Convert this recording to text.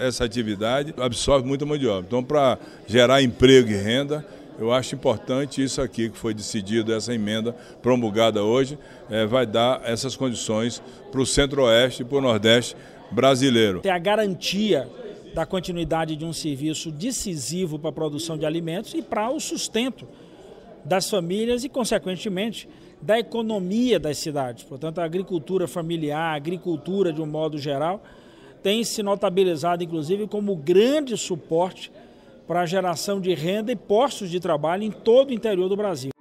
Essa atividade absorve muita mão de obra. Então, para gerar emprego e renda, eu acho importante isso aqui que foi decidido, essa emenda promulgada hoje, é, vai dar essas condições para o Centro-Oeste e para o Nordeste brasileiro. Tem é a garantia da continuidade de um serviço decisivo para a produção de alimentos e para o sustento das famílias e, consequentemente, da economia das cidades. Portanto, a agricultura familiar, a agricultura de um modo geral, tem se notabilizado, inclusive, como grande suporte para a geração de renda e postos de trabalho em todo o interior do Brasil.